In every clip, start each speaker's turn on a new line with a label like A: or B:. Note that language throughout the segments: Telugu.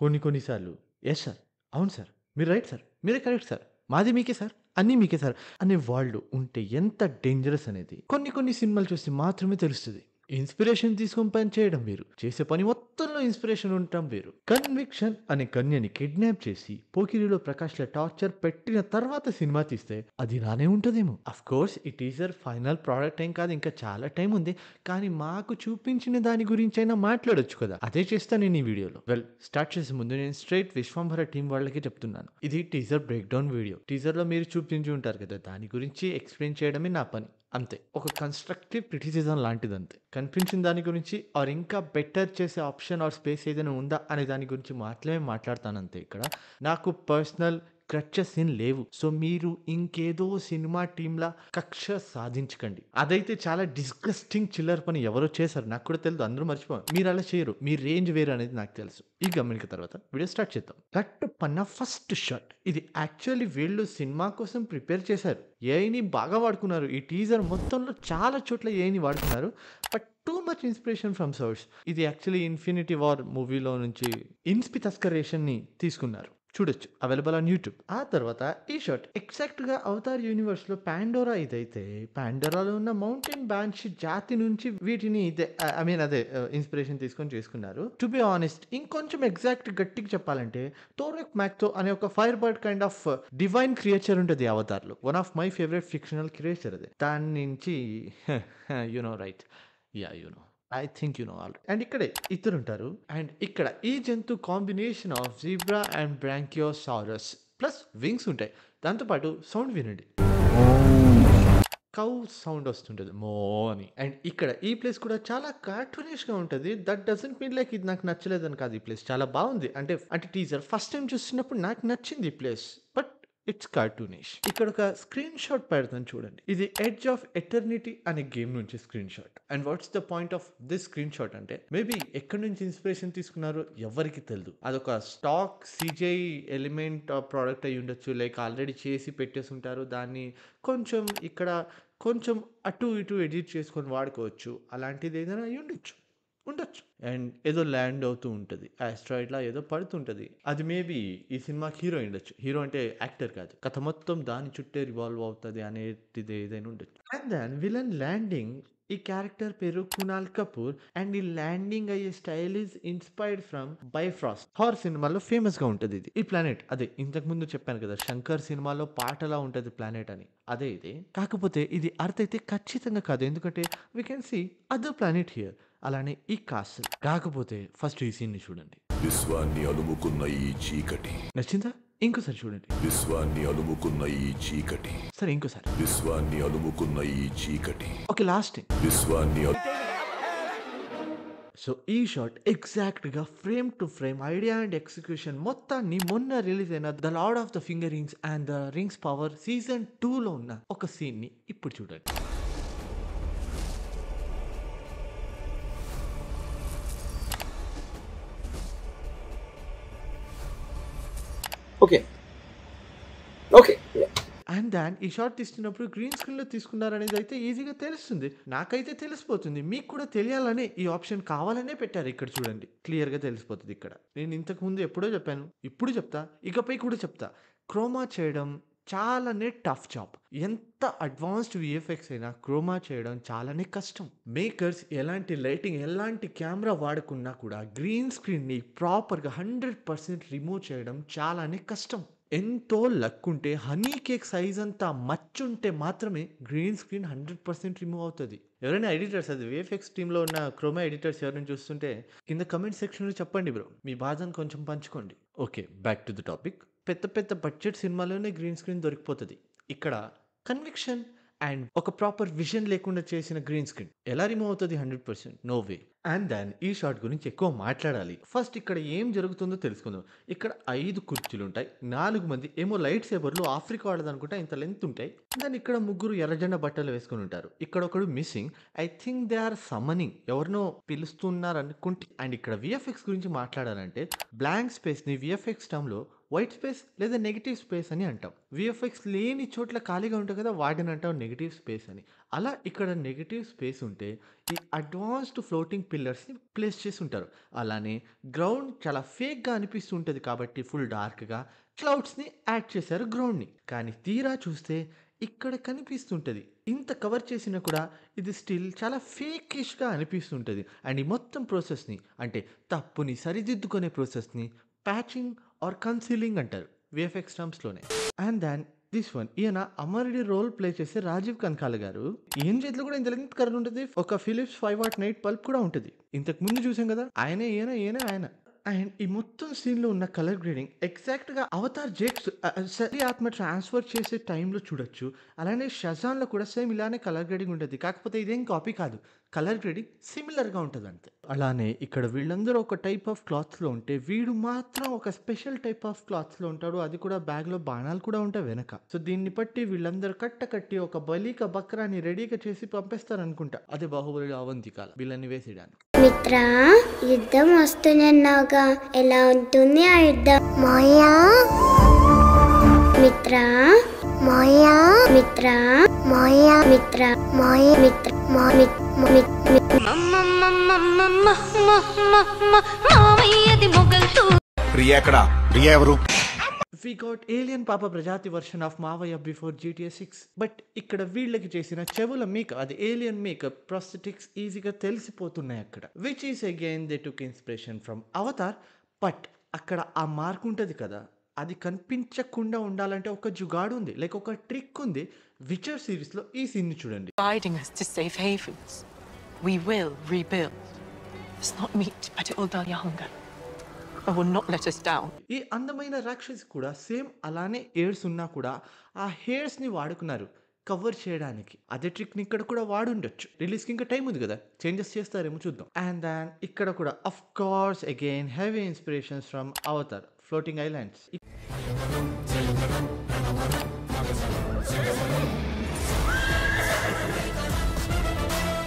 A: కొన్ని కొన్నిసార్లు ఎస్ సార్ అవును సార్ మీరు రైట్ సార్ మీరే కరెక్ట్ సార్ మాది మీకే సార్ అన్నీ మీకే సార్ అనే వాళ్ళు ఉంటే ఎంత డేంజరస్ అనేది కొన్ని కొన్ని సినిమాలు చూస్తే మాత్రమే తెలుస్తుంది ఇన్స్పిరేషన్ తీసుకుని పని చేయడం వేరు చేసే పని మొత్తంలో ఇన్స్పిరేషన్ ఉండటం వేరు కన్విక్షన్ అనే కన్యని కిడ్నాప్ చేసి పోకిరిలో ప్రకాష్ల టార్చర్ పెట్టిన తర్వాత సినిమా తీస్తే అది రానే ఉంటుందేమో అఫ్ కోర్స్ ఈ టీజర్ ఫైనల్ ప్రోడక్ట్ ఏం కాదు ఇంకా చాలా టైం ఉంది కానీ మాకు చూపించిన దాని గురించి అయినా మాట్లాడొచ్చు కదా అదే చేస్తాను నేను ఈ వీడియోలో వెల్ స్టార్ట్ చేసే ముందు నేను స్ట్రైట్ విశ్వంభర టీం వాళ్ళకి చెప్తున్నాను ఇది టీజర్ బ్రేక్ డౌన్ వీడియో టీజర్లో మీరు చూపించి ఉంటారు కదా దాని గురించి ఎక్స్ప్లెయిన్ చేయడమే నా పని అంతే ఒక కన్స్ట్రక్టివ్ క్రిటిసిజం లాంటిది అంతే కనిపించిన దాని గురించి ఆర్ ఇంకా బెటర్ చేసే ఆప్షన్ ఆర్ స్పేస్ ఏదైనా ఉందా అనే దాని గురించి మాత్రమే మాట్లాడతాను అంతే ఇక్కడ నాకు పర్సనల్ క్రక్ష సీన్ లేవు సో మీరు ఇంకేదో సినిమా టీంలా కక్ష సాధించకండి అదైతే చాలా డిస్గస్టింగ్ చిల్లర్ పని ఎవరో చేశారు నాకు కూడా తెలియదు అందరూ మర్చిపో మీరు అలా చేయరు మీ రేంజ్ వేరు అనేది నాకు తెలుసు ఈ గమనిక తర్వాత వీడియో స్టార్ట్ చేద్దాం కట్ పన్న ఫస్ట్ షాట్ ఇది యాక్చువల్లీ వీళ్ళు సినిమా కోసం ప్రిపేర్ చేశారు ఏఐని బాగా వాడుకున్నారు ఈ టీజర్ మొత్తంలో చాలా చోట్ల ఏఐని వాడుకున్నారు but too much inspiration from source ఇది యాక్చువల్లీ ఇన్ఫినిటీ వార్ మూవీలో నుంచి ఇన్స్పి తస్కరేషన్ని తీసుకున్నారు చూడొచ్చు అవైలబుల్ ఆన్ యూట్యూబ్ ఆ తర్వాత ఈ షర్ట్ ఎగ్జాక్ట్గా అవతార్ యూనివర్స్లో పాండోరా ఇదైతే పాండోరాలో ఉన్న మౌంటైన్ బ్యాన్స్ జాతి నుంచి వీటిని ఇదే ఐ మీన్ అదే ఇన్స్పిరేషన్ uh, తీసుకొని చేసుకున్నారు టు బి ఆనెస్ట్ ఇంకొంచెం ఎగ్జాక్ట్ గట్టికి చెప్పాలంటే తోరక్ మ్యాక్తో అనే ఒక fire bird kind of divine creature ఉంటుంది అవతార్లు one of my favourite fictional creature అది దాని నుంచి you know right ya you know I think you know all and ఇక్కడే ఇద్దరు ఉంటారు అండ్ ఇక్కడ ఈ జంతు combination of zebra and brachiosaurus plus wings ఉంటాయి దాంతోపాటు సౌండ్ వినండి కౌ సౌండ్ వస్తుంటుంది మో అని అండ్ ఇక్కడ ఈ ప్లేస్ కూడా చాలా గా ఉంటుంది దట్ డజంట్ మీన్ లైక్ ఇది నాకు నచ్చలేదని కాదు ఈ ప్లేస్ చాలా బాగుంది అంటే అంటే టీజర్ ఫస్ట్ టైం చూసినప్పుడు నాకు నచ్చింది ఈ ప్లేస్ బట్ ఇట్స్ కార్టూనిష్ ఇక్కడ ఒక స్క్రీన్ షాట్ పెడతాను చూడండి ఇది ఎడ్జ్ ఆఫ్ ఎటర్నిటీ అనే గేమ్ నుంచి screen shot and what's the point of this screen shot అంటే మేబీ ఎక్కడి నుంచి ఇన్స్పిరేషన్ తీసుకున్నారో ఎవరికి తెలియదు అదొక స్టాక్ సిజై ఎలిమెంట్ ప్రోడక్ట్ అయి ఉండొచ్చు లైక్ ఆల్రెడీ చేసి పెట్టేసి ఉంటారు దాన్ని కొంచెం ఇక్కడ కొంచెం అటు ఇటు ఎడిట్ చేసుకొని వాడుకోవచ్చు అలాంటిది ఏదైనా అయి ఉండొచ్చు ఉండొచ్చు అండ్ ఏదో ల్యాండ్ అవుతూ ఉంటుంది ఆస్ట్రాయిడ్లా ఏదో పడుతుంటుంది అది మేబీ ఈ సినిమాకి హీరో ఉండొచ్చు హీరో అంటే యాక్టర్ కాదు కథ మొత్తం దాని చుట్టే రివాల్వ్ అవుతుంది అనేది ఏదైనా ఉండొచ్చు అండ్ దెన్ విలన్ ల్యాండింగ్ ఈ క్యారెక్టర్ పేరు కునాల్ కపూర్ అండ్ ఈ ల్యాండింగ్ అయ్యే style is inspired from Bifrost హార్ సినిమాలో ఫేమస్ గా ఉంటుంది ఇది ఈ ప్లానెట్ అదే ఇంతకు ముందు చెప్పాను కదా శంకర్ సినిమాలో పాటలా ఉంటుంది ప్లానెట్ అని అదే ఇది కాకపోతే ఇది అర్త్ అయితే ఖచ్చితంగా కాదు ఎందుకంటే we can see other planet here అలానే ఈ కాస్ట్ కాకపోతే ఫస్ట్ ఈ సీన్ ని చూడండి విశ్వాన్ని అనుముకున్న ఈ చీకటి నచ్చిందా ఇంకోసారి చూడండి విశ్వాన్ని అలుముకున్న ఈ చీకటి సరే ఇంకోసారి విశ్వాన్ని అలుముకున్న ఈ చీకటి ఓకే లాస్ట్ విశ్వాన్ని సో ఈ ఎగ్జాక్ట్ ఎగ్జాక్ట్గా frame to frame idea and execution మొత్తాన్ని మొన్న రిలీజ్ అయిన the lord of the finger rings and the rings power season టూలో ఉన్న ఒక సీన్ ని ఇప్పుడు చూడండి ఓకే ఓకే అండ్ దాన్ ఈ షార్ట్ తీస్తున్నప్పుడు గ్రీన్ స్క్రీన్లో తీసుకున్నారు అనేది అయితే ఈజీగా తెలుస్తుంది నాకైతే తెలిసిపోతుంది మీకు కూడా తెలియాలనే ఈ ఆప్షన్ కావాలనే పెట్టారు ఇక్కడ చూడండి క్లియర్గా తెలిసిపోతుంది ఇక్కడ నేను ఇంతకు ముందు ఎప్పుడో చెప్పాను ఇప్పుడు చెప్తా ఇకపై కూడా చెప్తా క్రోమా చేయడం చాలానే టఫ్ జాబ్ ఎంత అడ్వాన్స్డ్ విఎఫ్ఎక్స్ అయినా క్రోమా చేయడం చాలానే కష్టం మేకర్స్ ఎలాంటి లైటింగ్ ఎలాంటి కెమెరా వాడుకున్నా కూడా గ్రీన్ స్క్రీన్ని ప్రాపర్గా హండ్రెడ్ పర్సెంట్ రిమూవ్ చేయడం చాలానే కష్టం ఎంతో లక్ ఉంటే హనీ కేక్ సైజ్ అంతా మచ్చుంటే మాత్రమే green screen hundred percent remove అవుతుంది ఎవరైనా ఎడిటర్స్ అది విఎఫ్ఎక్స్ టీంలో ఉన్న క్రోమా ఎడిటర్స్ ఎవరైనా చూస్తుంటే కింద కమెంట్ సెక్షన్లో చెప్పండి బ్రో మీ బాధను కొంచెం పంచుకోండి okay back to the topic పెద్ద పెద్ద బడ్జెట్ సినిమాలోనే గ్రీన్ స్క్రీన్ దొరికిపోతుంది ఇక్కడ కన్విక్షన్ అండ్ ఒక ప్రాపర్ విజన్ లేకుండా చేసిన గ్రీన్ స్క్రీన్ ఎలా రిమూవ్ అవుతుంది hundred percent no way and then ఈ షార్ట్ గురించి ఎక్కువ మాట్లాడాలి ఫస్ట్ ఇక్కడ ఏం జరుగుతుందో తెలుసుకుందాం ఇక్కడ ఐదు కుర్చీలు ఉంటాయి నాలుగు మంది ఏమో లైట్ సేబర్లు ఆఫ్రికా ఆడదనుకుంటా ఇంత లెంత్ ఉంటాయి దాని ఇక్కడ ముగ్గురు ఎర్రజెండ బట్టలు వేసుకుని ఉంటారు ఇక్కడ ఒకడు missing I think they are summoning ఎవరినో పిలుస్తున్నారు అనుకుంటే అండ్ ఇక్కడ విఎఫ్ఎక్స్ గురించి మాట్లాడాలంటే బ్లాంక్ స్పేస్ ని విఎఫ్ఎక్స్ టర్మ్ లో వైట్ స్పేస్ లేదా నెగిటివ్ స్పేస్ అని అంటాం విఎఫ్ఎక్స్ లేని చోట్ల ఖాళీగా ఉంటాయి కదా వాటిని అంటాం నెగిటివ్ స్పేస్ అని అలా ఇక్కడ నెగిటివ్ స్పేస్ ఉంటే ఈ అడ్వాన్స్డ్ ఫ్లోటింగ్ పిల్లర్స్ని ప్లేస్ చేసి ఉంటారు అలానే గ్రౌండ్ చాలా ఫేక్గా అనిపిస్తుంటుంది కాబట్టి ఫుల్ డార్క్గా క్లౌడ్స్ని యాడ్ చేశారు గ్రౌండ్ని కానీ తీరా చూస్తే ఇక్కడ కనిపిస్తుంటుంది ఇంత కవర్ చేసినా కూడా ఇది స్టిల్ చాలా ఫేకిష్గా అనిపిస్తుంటుంది అండ్ ఈ మొత్తం ప్రాసెస్ని అంటే తప్పుని సరిదిద్దుకునే ప్రాసెస్ని ప్యాచింగ్ ఆర్ కన్సీలింగ్ అంటారు విఎఫ్ఎక్స్ టర్మ్స్లోనే అండ్ దాన్ దిస్ వన్ ఈయన అమరుడి రోల్ ప్లే చేసే రాజీవ్ కనకాల గారు ఏం చేతిలో కూడా ఇంత లెంగ్త్ కరెంట్ ఉంటుంది ఒక Philips five watt night bulb కూడా ఉంటుంది ఇంతకు ముందు చూసాం కదా ఆయన ఈయన ఈయన ఆయన అండ్ ఈ మొత్తం సీన్లో ఉన్న కలర్ గ్రేడింగ్ ఎగ్జాక్ట్గా అవతార్ జేక్స్ సరి ఆత్మ ట్రాన్స్ఫర్ చేసే టైంలో చూడొచ్చు అలానే షజాన్లో కూడా సేమ్ ఇలానే కలర్ గ్రేడింగ్ ఉంటుంది కాకపోతే ఇదేం కాపీ కాదు కలర్ గ్రేడింగ్ సిమిలర్గా ఉంటుంది అంతే అలానే ఇక్కడ వీళ్ళందరూ ఒక టైప్ ఆఫ్ క్లాత్స్లో ఉంటే వీడు మాత్రం ఒక స్పెషల్ టైప్ ఆఫ్ క్లాత్స్లో ఉంటాడు అది కూడా బ్యాగ్లో బాణాలు కూడా ఉంటాయి వెనక సో దీన్ని బట్టి వీళ్ళందరూ కట్ట కట్టి ఒక బలిక బక్రాని రెడీగా చేసి పంపిస్తారు అనుకుంటా అది బాహుబలి అవంతికాల వీళ్ళని వేసేయడానికి మిత్ర యుద్ధం వస్తుందన్నావుగా ఎలా ఉంటుంది ఆ యుద్ధం మాయా మిత్ర మాయా మిత్ర మాయా మిత్ర మాయ మిత్ర మా మిత్ర ఏలియన్ పాప ప్రజాతి వర్షన్ ఆఫ్ మావయ్య బిఫోర్ జీటీఏ సిక్స్ బట్ ఇక్కడ వీళ్ళకి చేసిన చెవుల మేక్ అది ఏలియన్ మేకప్ ప్రాస్థెటిక్స్ ఈజీగా తెలిసిపోతున్నాయి అక్కడ which is again they took inspiration from Avatar but అక్కడ ఆ మార్క్ ఉంటుంది కదా అది కనిపించకుండా ఉండాలంటే ఒక జుగాడు ఉంది లైక్ ఒక ట్రిక్ ఉంది విచర్ సిరీస్లో ఈ సీన్ చూడండి guiding us to safe havens. We will rebuild. It's not meat, but it will dull your hunger. I will not let us down. ఈ అందమైన రాక్షసి కూడా సేమ్ అలానే ఎయిర్స్ ఉన్నా కూడా ఆ హెయిర్స్ని వాడుకున్నారు కవర్ చేయడానికి అదే ట్రిక్ని ఇక్కడ కూడా వాడుండొచ్చు రిలీజ్కి ఇంకా టైం ఉంది కదా చేంజెస్ చేస్తారేమో చూద్దాం అండ్ దాన్ ఇక్కడ కూడా of course again heavy inspirations from Avatar floating islands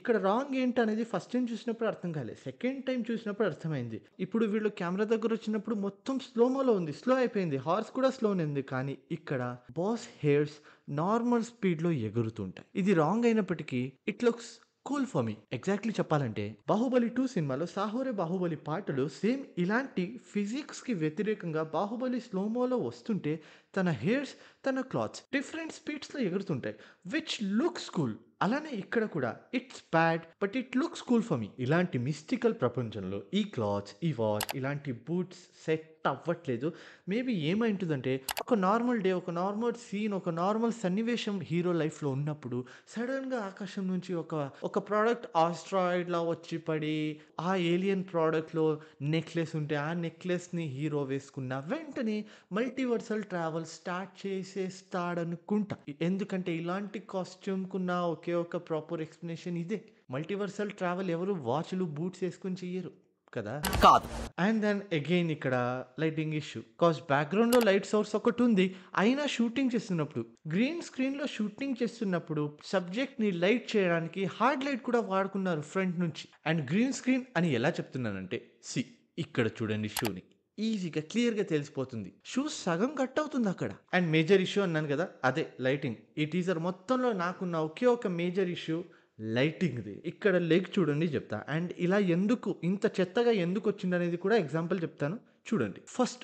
A: ఇక్కడ రాంగ్ ఏంటి అనేది ఫస్ట్ టైం చూసినప్పుడు అర్థం కాలేదు సెకండ్ టైం చూసినప్పుడు అర్థమైంది ఇప్పుడు వీళ్ళు కెమెరా దగ్గర వచ్చినప్పుడు మొత్తం స్లోమోలో ఉంది స్లో అయిపోయింది హార్స్ కూడా స్లో ఉంది కానీ ఇక్కడ బాస్ హెయిర్స్ నార్మల్ స్పీడ్లో ఎగురుతుంటాయి ఇది రాంగ్ అయినప్పటికీ it looks cool for me exactly చెప్పాలంటే బాహుబలి టూ సినిమాలో సాహోరే బాహుబలి పాటలు సేమ్ ఇలాంటి ఫిజిక్స్కి వ్యతిరేకంగా బాహుబలి స్లోమోలో వస్తుంటే తన హెయిర్స్ తన క్లాత్స్ డిఫరెంట్ స్పీడ్స్లో ఎగురుతుంటాయి విచ్ లుక్స్ కూల్ అలానే ఇక్కడ కూడా it's bad but it looks cool for me ఇలాంటి మిస్టికల్ ప్రపంచంలో ఈ క్లాత్స్ ఈ వాచ్ ఇలాంటి బూట్స్ సెట్ అవ్వట్లేదు మేబీ ఏమైంటుందంటే ఒక నార్మల్ డే ఒక నార్మల్ సీన్ ఒక నార్మల్ సన్నివేశం హీరో లైఫ్లో ఉన్నప్పుడు సడన్గా ఆకాశం నుంచి ఒక ఒక ప్రోడక్ట్ ఆస్ట్రాయిడ్లా వచ్చి పడి ఆ ఏలియన్ ప్రోడక్ట్లో నెక్లెస్ ఉంటే ఆ నెక్లెస్ని హీరో వేసుకున్న వెంటనే మల్టీవర్సల్ ట్రావెల్ స్టార్ట్ చేసేస్తాడనుకుంటా ఎందుకంటే ఇలాంటి కాస్ట్యూమ్కున్న ఒకే ఒక ప్రాపర్ ఎక్స్ప్లెనేషన్ ఇదే మల్టీవర్సల్ ట్రావెల్ ఎవరు వాచ్లు బూట్స్ వేసుకుని చెయ్యరు కదా కాదు అండ్ దెన్ అగైన్ ఇక్కడ లైటింగ్ ఇష్యూ కాజ్ బ్యాక్గ్రౌండ్ లో లైట్ సోర్స్ ఒకటి ఉంది అయినా షూటింగ్ చేస్తున్నప్పుడు గ్రీన్ స్క్రీన్ లో షూటింగ్ చేస్తున్నప్పుడు సబ్జెక్ట్ ని లైట్ చేయడానికి హార్డ్ లైట్ కూడా వాడుకున్నారు ఫ్రంట్ నుంచి అండ్ గ్రీన్ స్క్రీన్ అని ఎలా చెప్తున్నానంటే సి ఇక్కడ చూడండి షూని ఈజీగా క్లియర్గా తెలిసిపోతుంది షూస్ సగం కట్ అవుతుంది అక్కడ అండ్ మేజర్ ఇష్యూ అన్నాను కదా అదే లైటింగ్ ఈ టీజర్ మొత్తంలో నాకున్న ఒకే ఒక మేజర్ ఇష్యూ లైటింగ్ది ఇక్కడ లెగ్ చూడండి చెప్తా అండ్ ఇలా ఎందుకు ఇంత చెత్తగా ఎందుకు వచ్చిందనేది కూడా ఎగ్జాంపుల్ చెప్తాను చూడండి ఫస్ట్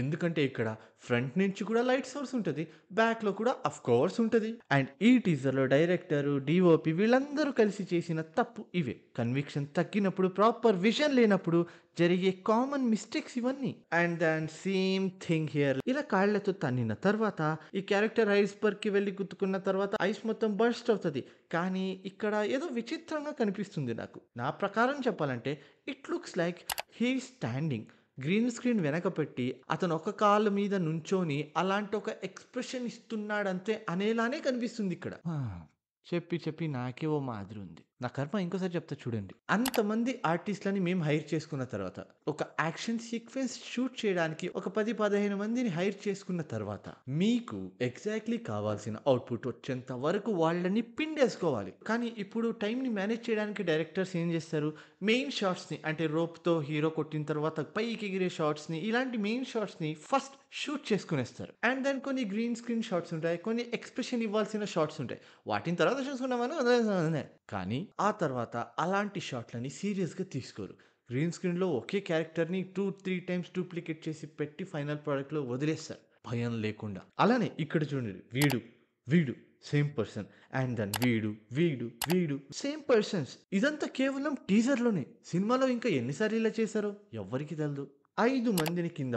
A: ఎందుకంటే ఇక్కడ ఫ్రంట్ నుంచి కూడా లైట్ సోర్స్ ఉంటుంది బ్యాక్లో కూడా అఫ్ కోర్స్ ఉంటుంది అండ్ ఈ టీజర్లో డైరెక్టర్ డిఓపి వీళ్ళందరూ కలిసి చేసిన తప్పు ఇవే కన్విక్షన్ తగ్గినప్పుడు ప్రాపర్ విజన్ లేనప్పుడు జరిగే కామన్ మిస్టేక్స్ ఇవన్నీ and then same thing here ఇలా కాళ్లతో తన్నిన తర్వాత ఈ క్యారెక్టర్ ఐస్ పర్కి వెళ్ళి గుర్తుకున్న తర్వాత ఐస్ మొత్తం బర్స్ట్ అవుతుంది కానీ ఇక్కడ ఏదో విచిత్రంగా కనిపిస్తుంది నాకు నా ప్రకారం చెప్పాలంటే it looks like he standing green screen వెనక పెట్టి అతను ఒక కాళ్ళ మీద నుంచోని అలాంటి ఒక ఎక్స్ప్రెషన్ ఇస్తున్నాడంతే అనేలానే కనిపిస్తుంది ఇక్కడ చెప్పి చెప్పి నాకే ఓ మాదిరి ఉంది నా కర్మ ఇంకోసారి చెప్తా చూడండి అంతమంది ఆర్టిస్ట్లని మేము హైర్ చేసుకున్న తర్వాత ఒక యాక్షన్ సీక్వెన్స్ షూట్ చేయడానికి ఒక పది పదిహేను మందిని హైర్ చేసుకున్న తర్వాత మీకు ఎగ్జాక్ట్లీ కావాల్సిన అవుట్పుట్ వచ్చేంత వరకు వాళ్ళని పిండేసుకోవాలి కానీ ఇప్పుడు టైంని మేనేజ్ చేయడానికి డైరెక్టర్స్ ఏం చేస్తారు మెయిన్ షార్ట్స్ని అంటే రోప్తో హీరో కొట్టిన తర్వాత పైకి ఎగిరే షార్ట్స్ని ఇలాంటి మెయిన్ షార్ట్స్ని ఫస్ట్ షూట్ చేసుకునేస్తారు అండ్ దెన్ కొన్ని గ్రీన్ స్క్రీన్ షార్ట్స్ ఉంటాయి కొన్ని ఎక్స్ప్రెషన్ ఇవ్వాల్సిన షార్ట్స్ ఉంటాయి వాటిని తర్వాత చూసుకున్నామని కానీ ఆ తర్వాత అలాంటి షాట్లని సీరియస్గా తీసుకోరు గ్రీన్ స్క్రీన్లో ఒకే క్యారెక్టర్ని టూ త్రీ టైమ్స్ డూప్లికేట్ చేసి పెట్టి ఫైనల్ ప్రోడక్ట్లో వదిలేస్తారు భయం లేకుండా అలానే ఇక్కడ చూడండి వీడు వీడు సేమ్ పర్సన్ అండ్ దెన్ వీడు వీడు వీడు సేమ్ పర్సన్స్ ఇదంతా కేవలం టీజర్లోనే సినిమాలో ఇంకా ఎన్నిసార్లు ఇలా చేశారో ఎవ్వరికి తెలదు ఐదు మందిని కింద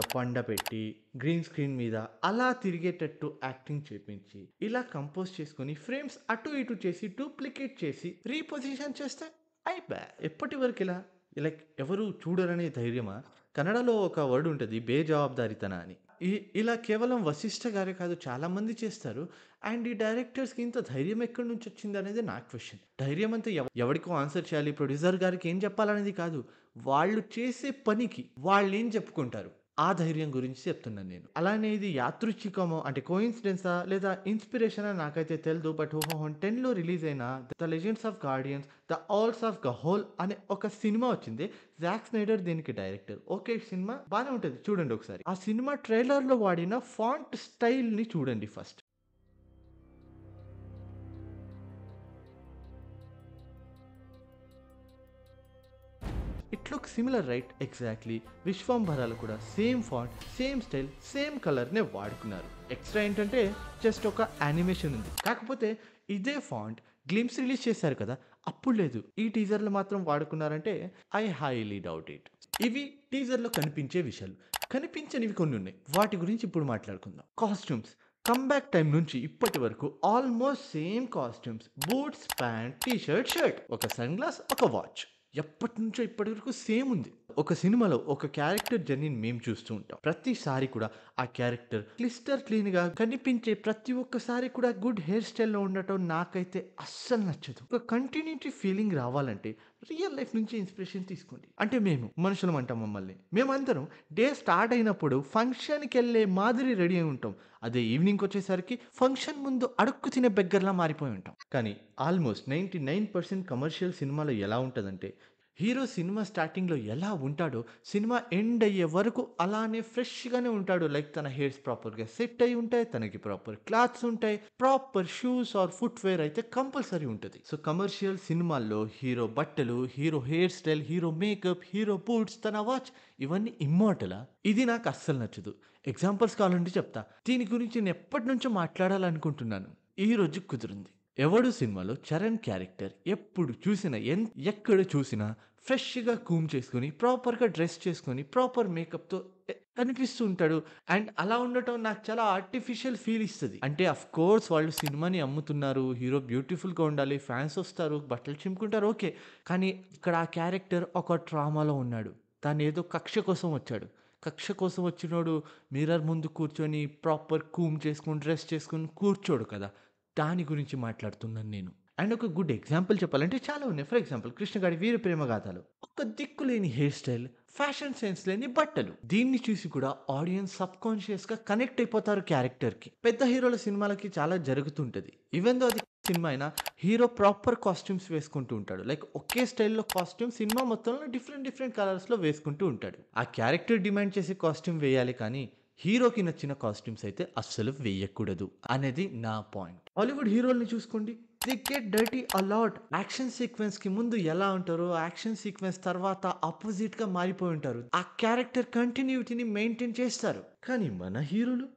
A: పెట్టి గ్రీన్ స్క్రీన్ మీద అలా తిరిగేటట్టు యాక్టింగ్ చేపించి ఇలా కంపోజ్ చేసుకుని ఫ్రేమ్స్ అటు ఇటు చేసి డూప్లికేట్ చేసి రీపొజిషన్ చేస్తే అయిపోయా ఎప్పటి వరకు ఇలా లైక్ ఎవరు చూడరనే ధైర్యమా కన్నడలో ఒక వర్డ్ ఉంటుంది బేజవాబుదారితన అని ఇలా కేవలం వశిష్ఠ గారే కాదు చాలామంది చేస్తారు అండ్ ఈ డైరెక్టర్స్కి ఇంత ధైర్యం ఎక్కడి నుంచి వచ్చింది అనేది నా క్వశ్చన్ ధైర్యం అంతా ఎవరికో ఆన్సర్ చేయాలి ప్రొడ్యూసర్ గారికి ఏం చెప్పాలనేది కాదు వాళ్ళు చేసే పనికి వాళ్ళు ఏం చెప్పుకుంటారు ఆ ధైర్యం గురించి చెప్తున్నాను నేను అలానే ఇది యాదృచ్ఛికమో అంటే కోయిన్సిడెన్సా లేదా ఇన్స్పిరేషనా నాకైతే తెలియదు బట్ టూ థౌసండ్ టెన్లో రిలీజ్ అయిన the legends of guardians the owls of Ga'Hoole అనే ఒక సినిమా వచ్చింది జాక్ స్నైడర్ దీనికి డైరెక్టర్ ఓకే సినిమా బాగానే ఉంటుంది చూడండి ఒకసారి ఆ సినిమా ట్రైలర్లో వాడిన ఫాంట్ స్టైల్ని చూడండి first it look similar right exactly విశ్వంభరాలు కూడా same font same style same కలర్నే వాడుకున్నారు ఎక్స్ట్రా ఏంటంటే జస్ట్ ఒక యానిమేషన్ ఉంది కాకపోతే ఇదే ఫాంట్ గ్లిమ్స్ రిలీజ్ చేశారు కదా అప్పుడు లేదు ఈ టీజర్లు మాత్రం వాడుకున్నారంటే ఐ హైలీ డౌట్ ఇట్ ఇవి టీజర్లో కనిపించే విషయాలు కనిపించనివి కొన్ని ఉన్నాయి వాటి గురించి ఇప్పుడు మాట్లాడుకుందాం కాస్ట్యూమ్స్ కమ్బ్యాక్ టైం నుంచి ఇప్పటి వరకు almost same costumes boots pant T shirt shirt ఒక సన్ గ్లాస్ ఒక వాచ్ ఎప్పటి నుంచో ఇప్పటి వరకు సేమ్ ఉంది ఒక సినిమాలో ఒక క్యారెక్టర్ జర్నీని మేము చూస్తూ ఉంటాం ప్రతిసారి కూడా ఆ క్యారెక్టర్ క్లిస్టర్ క్లీన్గా కనిపించే ప్రతి ఒక్కసారి కూడా గుడ్ హెయిర్ స్టైల్లో ఉండటం నాకైతే అస్సలు నచ్చదు ఒక కంటిన్యూటీ ఫీలింగ్ రావాలంటే రియల్ లైఫ్ నుంచి ఇన్స్పిరేషన్ తీసుకోండి అంటే మేము మనుషులం అంటాం మమ్మల్ని మేమందరం డే స్టార్ట్ అయినప్పుడు ఫంక్షన్కి వెళ్ళే మాదిరి రెడీ అయి ఉంటాం అదే ఈవినింగ్కి వచ్చేసరికి ఫంక్షన్ ముందు అడుక్కు తినే బెగ్గర్లా మారిపోయి ఉంటాం కానీ almost ninety nine percent commercial సినిమాలో ఎలా ఉంటుందంటే హీరో సినిమా స్టార్టింగ్లో ఎలా ఉంటాడో సినిమా ఎండ్ అయ్యే వరకు అలానే ఫ్రెష్గానే ఉంటాడు లైక్ తన హెయిర్స్ ప్రాపర్గా సెట్ అయి ఉంటాయి తనకి ప్రాపర్ క్లాత్స్ ఉంటాయి ప్రాపర్ షూస్ ఆర్ ఫుట్వేర్ అయితే కంపల్సరీ ఉంటుంది సో కమర్షియల్ సినిమాల్లో హీరో బట్టలు hero hair style hero makeup hero boots తన వాచ్ ఇవన్నీ ఇమ్మోటలా ఇది నాకు అస్సలు నచ్చదు ఎగ్జాంపుల్స్ కావాలంటే చెప్తా దీని గురించి నేను ఎప్పటి నుంచో మాట్లాడాలనుకుంటున్నాను ఈ రోజు కుదిరింది ఎవడు సినిమాలో చరణ్ క్యారెక్టర్ ఎప్పుడు చూసినా ఎన్ ఎక్కడ చూసినా ఫ్రెష్గా కూమ్ చేసుకొని ప్రాపర్గా డ్రెస్ చేసుకొని ప్రాపర్ మేకప్తో కనిపిస్తూ ఉంటాడు అండ్ అలా ఉండటం నాకు చాలా ఆర్టిఫిషియల్ ఫీల్ ఇస్తుంది అంటే అఫ్ కోర్స్ వాళ్ళు సినిమాని అమ్ముతున్నారు హీరో బ్యూటిఫుల్గా ఉండాలి ఫ్యాన్స్ వస్తారు బట్టలు చింపుకుంటారు ఓకే కానీ ఇక్కడ ఆ క్యారెక్టర్ ఒక డ్రామాలో ఉన్నాడు తను ఏదో కక్ష కోసం వచ్చాడు కక్ష కోసం వచ్చినోడు మిర్రర్ ముందు కూర్చొని ప్రాపర్ కూమ్ చేసుకుని డ్రెస్ చేసుకుని కూర్చోడు కదా దాని గురించి మాట్లాడుతున్నాను నేను అండ్ ఒక గుడ్ ఎగ్జాంపుల్ చెప్పాలంటే చాలా ఉన్నాయి ఫర్ ఎగ్జాంపుల్ కృష్ణగాడి వీర ప్రేమ గాథలు ఒక దిక్కు లేని హెయిర్ స్టైల్ ఫ్యాషన్ సెన్స్ లేని బట్టలు దీన్ని చూసి కూడా ఆడియన్స్ సబ్ కాన్షియస్ గా కనెక్ట్ అయిపోతారు క్యారెక్టర్ కి పెద్ద హీరోల సినిమాలకి చాలా జరుగుతుంటది ఈవెన్ దో అది సినిమా అయినా హీరో ప్రాపర్ కాస్ట్యూమ్స్ వేసుకుంటూ ఉంటాడు లైక్ ఒకే స్టైల్లో కాస్ట్యూమ్ సినిమా మొత్తంలో డిఫరెంట్ డిఫరెంట్ కలర్స్లో వేసుకుంటూ ఉంటాడు ఆ క్యారెక్టర్ డిమాండ్ చేసే కాస్ట్యూమ్ వేయాలి కానీ హీరోకి నచ్చిన కాస్ట్యూమ్స్ అయితే అస్సలు వేయకూడదు అనేది నా పాయింట్ హాలీవుడ్ హీరోల్ని చూసుకోండి cricket dirty a lot action sequence కి ముందు ఎలా ఉంటారో యాక్షన్ సీక్వెన్స్ తర్వాత ఆపోజిట్ గా మారిపోయి ఉంటారు ఆ క్యారెక్టర్ కంటిన్యూటీని మెయింటైన్ చేస్తారు కానీ మన హీరోలు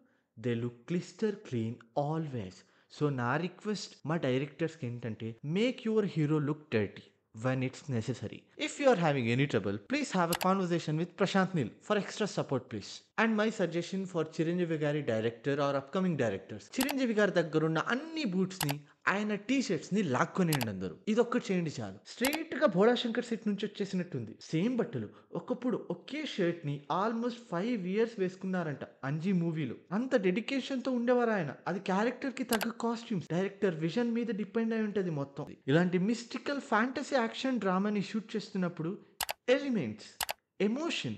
A: they look crystal clean always so నా రిక్వెస్ట్ మా డైరెక్టర్స్కి ఏంటంటే make your hero look dirty when it's necessary if you are having any trouble, please have a conversation with Prashant Nil for extra support, please. And my suggestion for Chiranjeevi garu director or upcoming directors Chiranjeevi garu దగ్గర ఉన్న అన్ని బూట్స్ ని ఆయన టీ షర్ట్స్ ని లాక్కొనేయండి అందరూ ఒక్కటి చేయండి చాలు స్ట్రైట్ గా భోళా శంకర్ సెట్ నుంచి వచ్చేసినట్టుంది సేమ్ బట్టలు ఒకప్పుడు ఒకే షర్ట్ ని ఆల్మోస్ట్ ఫైవ్ ఇయర్స్ వేసుకున్నారంట అంజీ మూవీలు అంత డెడికేషన్ తో ఉండేవారు ఆయన అది క్యారెక్టర్ కి తగ్గ కాస్ట్యూమ్స్ డైరెక్టర్ విజన్ మీద డిపెండ్ అయి ఉంటది మొత్తం ఇలాంటి మిస్టికల్ ఫ్యాంటసీ యాక్షన్ డ్రామాని షూట్ చేస్తున్నారు చూస్తున్నప్పుడు ఎలిమెంట్స్ ఎమోషన్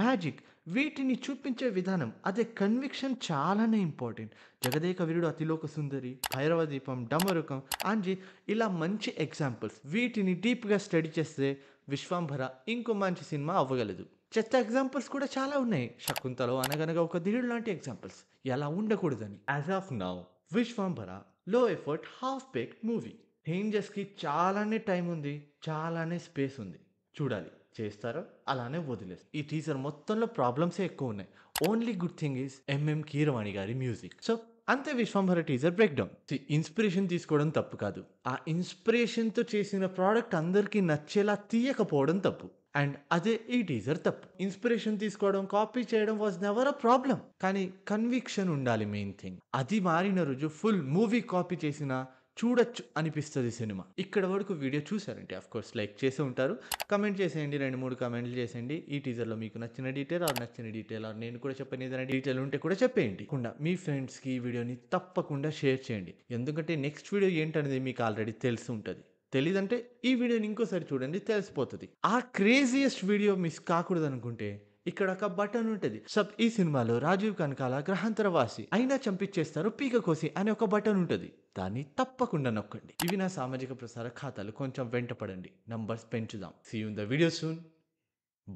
A: మ్యాజిక్ వీటిని చూపించే విధానం అదే కన్విక్షన్ చాలానే ఇంపార్టెంట్ జగదేక వీరుడు అతిలోక సుందరి భైరవ దీపం డమరుకం అంజి ఇలా మంచి ఎగ్జాంపుల్స్ వీటిని డీప్గా స్టడీ చేస్తే విశ్వాంభర ఇంకో మంచి సినిమా అవ్వగలదు చెత్త ఎగ్జాంపుల్స్ కూడా చాలా ఉన్నాయి శకుంతలో అనగనగా ఒక దిరుడు లాంటి ఎగ్జాంపుల్స్ ఎలా ఉండకూడదని యాజ్ ఆఫ్ నౌ విశ్వాంభర లో ఎఫర్ట్ హాఫ్ బేక్ మూవీ చేంజెస్కి చాలానే టైం ఉంది చాలానే స్పేస్ ఉంది చూడాలి చేస్తారో అలానే వదిలేస్తారు ఈ టీజర్ మొత్తంలో ప్రాబ్లమ్సే ఎక్కువ ఉన్నాయి only good thing is M M Keeravani garu music so అంతే Vishwambhara teaser break down inspiration తీసుకోవడం తప్పు కాదు ఆ ఇన్స్పిరేషన్తో చేసిన ప్రోడక్ట్ అందరికీ నచ్చేలా తీయకపోవడం తప్పు అండ్ అదే ఈ టీజర్ తప్పు ఇన్స్పిరేషన్ తీసుకోవడం కాపీ చేయడం వాజ్ నెవర్ అ ప్రాబ్లం కానీ కన్విక్షన్ ఉండాలి మెయిన్ థింగ్ అది మారిన రోజు ఫుల్ మూవీ కాపీ చేసిన చూడొచ్చు అనిపిస్తుంది సినిమా ఇక్కడ వరకు వీడియో చూసారంటే కోర్స్ లైక్ చేసి ఉంటారు కమెంట్ చేసేయండి రెండు మూడు కమెంట్లు చేసేయండి ఈ టీజర్లో మీకు నచ్చిన డీటెయిల్ ఆర్ నచ్చిన డీటెయిల్ ఆర్ నేను కూడా చెప్పని ఏదైనా డీటెయిల్ ఉంటే కూడా చెప్పేయండి కుండా మీ ఫ్రెండ్స్కి ఈ వీడియోని తప్పకుండా షేర్ చేయండి ఎందుకంటే నెక్స్ట్ వీడియో ఏంటనేది మీకు ఆల్రెడీ తెలిసి ఉంటుంది తెలీదంటే ఈ వీడియోని ఇంకోసారి చూడండి తెలిసిపోతుంది ఆ క్రేజియస్ట్ వీడియో మిస్ కాకూడదు అనుకుంటే ఇక్కడ ఒక బటన్ ఉంటుంది సబ్ ఈ సినిమాలో రాజీవ్ కనకాల గ్రహాంతరవాసి అయినా చంపించేస్తారు పీక కోసి అనే ఒక బటన్ ఉంటుంది దాన్ని తప్పకుండా నొక్కండి ఇవి నా సామాజిక ప్రసార ఖాతాలు కొంచెం వెంటపడండి నంబర్స్ పెంచుదాం see in the video soon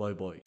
A: bye bye